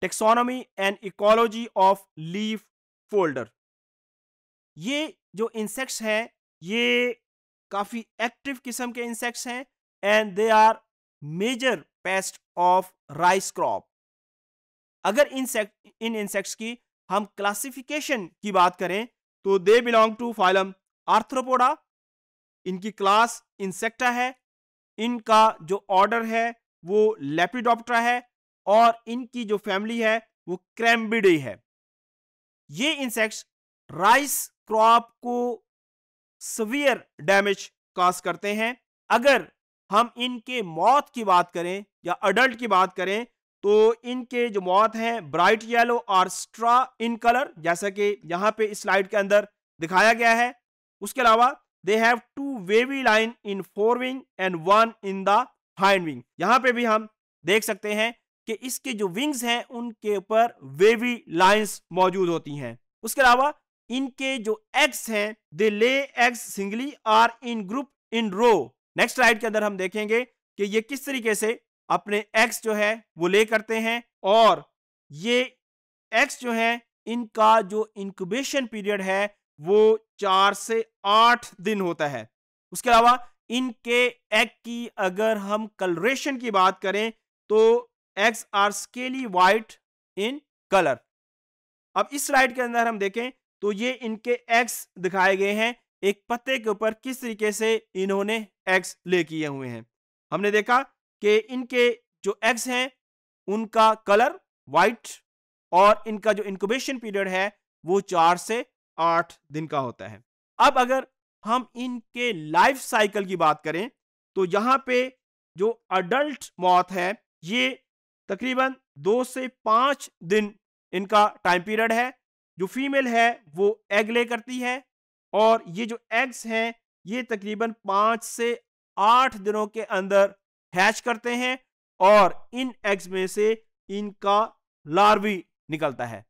taxonomy and ecology of leaf folder ये जो insects हैं ये काफ़ी एक्टिव किस्म के इंसेक्ट्स हैं and they are major pest of rice crop अगर इंसेक्ट इन इंसेक्ट्स की हम क्लासिफिकेशन की बात करें तो they belong to phylum arthropoda इनकी क्लास इंसेक्टा है इनका जो ऑर्डर है वो लेपिडोप्टा है और इनकी जो फैमिली है वो क्रैम्बिडे है ये इंसेक्ट्स राइस क्रॉप को सवियर डैमेज काज करते हैं अगर हम इनके मौत की बात करें या अडल्ट की बात करें तो इनके जो मौत हैं ब्राइट येलो और स्ट्रा इन कलर जैसा कि यहां पे स्लाइड के अंदर दिखाया गया है उसके अलावा they have two wavy line in forewing and one in the hindwing यहां पे भी हम देख सकते हैं कि इसके जो विंग्स हैं उनके ऊपर वेवी लाइंस मौजूद होती हैं उसके अलावा इनके जो एग्स हैं they lay eggs singly or in group in row next slide के अंदर हम देखेंगे कि ये किस तरीके से अपने एग्स जो है वो ले करते हैं और ये एग्स जो है इनका जो इंक्यूबेशन पीरियड है वो चार से आठ दिन होता है उसके अलावा इनके एग की अगर हम कलरेशन की बात करें तो eggs are scaly white in colour अब इस स्लाइड के अंदर हम देखें तो ये इनके एग्स दिखाए गए हैं एक पत्ते के ऊपर किस तरीके से इन्होंने एग्स ले किए हुए हैं हमने देखा कि इनके जो एग्स हैं उनका कलर वाइट और इनका जो इंक्यूबेशन पीरियड है वो चार से आठ दिन का होता है अब अगर हम इनके लाइफ साइकिल की बात करें तो यहाँ पे जो अडल्ट मौत है ये तकरीबन दो से पाँच दिन इनका टाइम पीरियड है जो फीमेल है वो एग ले करती है और ये जो एग्स हैं ये तकरीबन पाँच से आठ दिनों के अंदर हैच करते हैं और इन एग्स में से इनका लार्वी निकलता है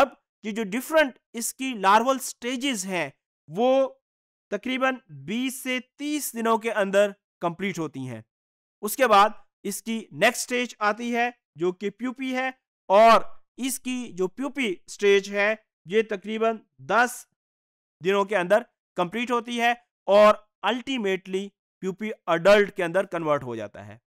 अब ये जो डिफरेंट इसकी लार्वल स्टेजेस हैं वो तकरीबन 20 से 30 दिनों के अंदर कंप्लीट होती हैं उसके बाद इसकी नेक्स्ट स्टेज आती है जो कि प्यूपी है और इसकी जो प्यूपी स्टेज है ये तकरीबन 10 दिनों के अंदर कंप्लीट होती है और अल्टीमेटली प्यूपी अडल्ट के अंदर कन्वर्ट हो जाता है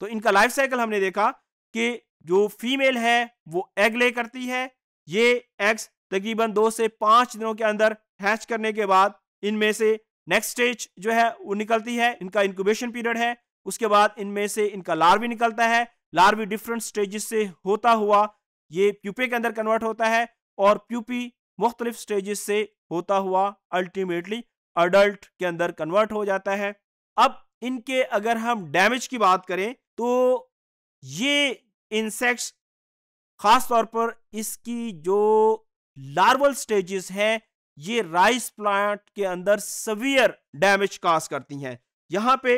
तो इनका लाइफ साइकिल हमने देखा कि जो फीमेल है वो एग ले करती है ये एग्स तकरीबन दो से पांच दिनों के अंदर हैच करने के बाद इनमें से नेक्स्ट स्टेज जो है वो निकलती है इनका इंक्यूबेशन पीरियड है उसके बाद इनमें से इनका लार्वी निकलता है लार्वी डिफरेंट स्टेजेस से होता हुआ ये प्यूपे के अंदर कन्वर्ट होता है और प्यूपी मुख्तलिफ स्टेजेस से होता हुआ अल्टीमेटली अडल्ट के अंदर कन्वर्ट हो जाता है अब इनके अगर हम डैमेज की बात करें तो ये इंसेक्ट्स ख़ास तौर पर इसकी जो लार्वल स्टेजेस हैं ये राइस प्लांट के अंदर सवियर डैमेज काज करती हैं यहाँ पे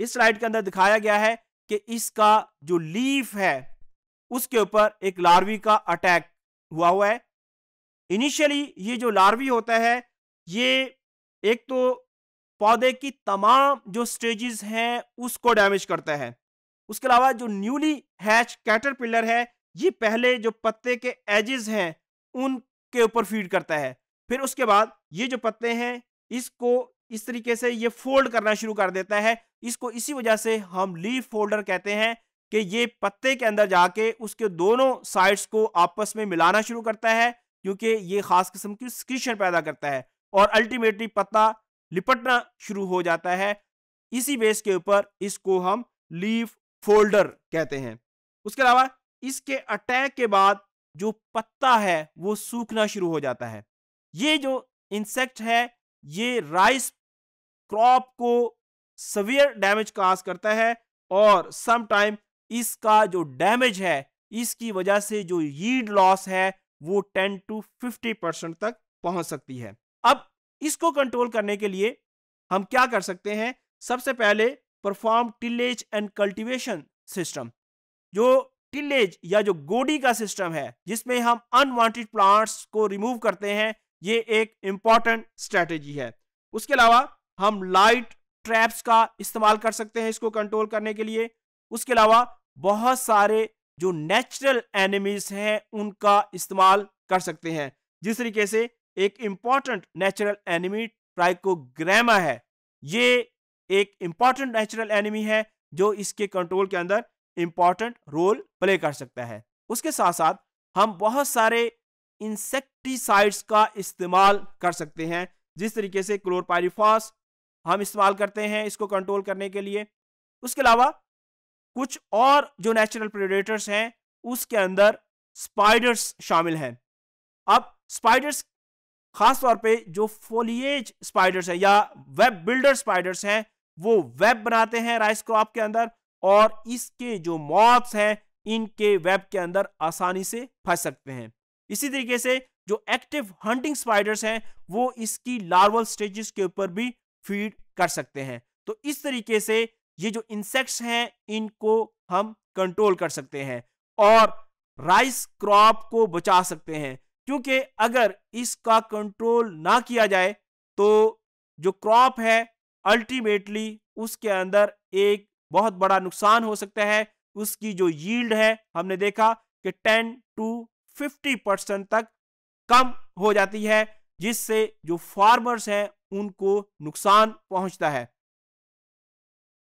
इस स्लाइड के अंदर दिखाया गया है कि इसका जो लीफ है उसके ऊपर एक लार्वी का अटैक हुआ हुआ है इनिशियली ये जो लार्वी होता है ये एक तो पौधे की तमाम जो स्टेजेस हैं उसको डैमेज करता है उसके अलावा जो न्यूली हैच कैटरपिलर है ये पहले जो पत्ते के एजेस हैं उनके ऊपर फीड करता है फिर उसके बाद ये जो पत्ते हैं इसको इस तरीके से ये फोल्ड करना शुरू कर देता है इसको इसी वजह से हम लीफ फोल्डर कहते हैं कि ये पत्ते के अंदर जाके उसके दोनों साइड्स को आपस में मिलाना शुरू करता है क्योंकि ये ख़ास किस्म की स्क्रीशन पैदा करता है और अल्टीमेटली पत्ता लिपटना शुरू हो जाता है इसी बेस के ऊपर इसको हम लीफ फोल्डर कहते हैं उसके अलावा इसके अटैक के बाद जो पत्ता है वो सूखना शुरू हो जाता है ये जो इंसेक्ट है ये राइस क्रॉप को सवियर डैमेज काज करता है और टाइम इसका जो डैमेज है इसकी वजह से जो यीड लॉस है वो 10 टू 50 परसेंट तक पहुंच सकती है अब इसको कंट्रोल करने के लिए हम क्या कर सकते हैं सबसे पहले perform tillage and cultivation system जो टिलेज या जो गोडी का सिस्टम है जिसमें हम अनवांटेड प्लांट्स को रिमूव करते हैं ये एक इंपॉर्टेंट स्ट्रेटेजी है उसके अलावा हम लाइट ट्रैप्स का इस्तेमाल कर सकते हैं इसको कंट्रोल करने के लिए उसके अलावा बहुत सारे जो नेचुरल एनिमीज हैं उनका इस्तेमाल कर सकते हैं जिस तरीके से एक इम्पॉर्टेंट नेचुरल एनिमी ट्राइकोग्रामा है ये एक इंपॉर्टेंट नेचुरल एनिमी है जो इसके कंट्रोल के अंदर इंपॉर्टेंट रोल प्ले कर सकता है उसके साथ साथ हम बहुत सारे इंसेक्टिसाइड्स का इस्तेमाल कर सकते हैं जिस तरीके से क्लोरपायरिफॉस हम इस्तेमाल करते हैं इसको कंट्रोल करने के लिए उसके अलावा कुछ और जो नेचुरल प्रेडेटर्स हैं उसके अंदर स्पाइडर्स शामिल हैं अब स्पाइडर्स खास तौर पे जो फोलिएज स्पाइडर्स हैं या वेब बिल्डर स्पाइडर्स हैं वो वेब बनाते हैं राइस क्रॉप के अंदर और इसके जो मॉथ्स हैं इनके वेब के अंदर आसानी से फंस सकते हैं इसी तरीके से जो एक्टिव हंटिंग स्पाइडर्स हैं वो इसकी लार्वल स्टेजेस के ऊपर भी फीड कर सकते हैं तो इस तरीके से ये जो इंसेक्ट्स हैं इनको हम कंट्रोल कर सकते हैं और राइस क्रॉप को बचा सकते हैं क्योंकि अगर इसका कंट्रोल ना किया जाए तो जो क्रॉप है अल्टीमेटली उसके अंदर एक बहुत बड़ा नुकसान हो सकता है उसकी जो यील्ड है हमने देखा कि 10 टू 50 परसेंट तक कम हो जाती है जिससे जो फार्मर्स हैं उनको नुकसान पहुंचता है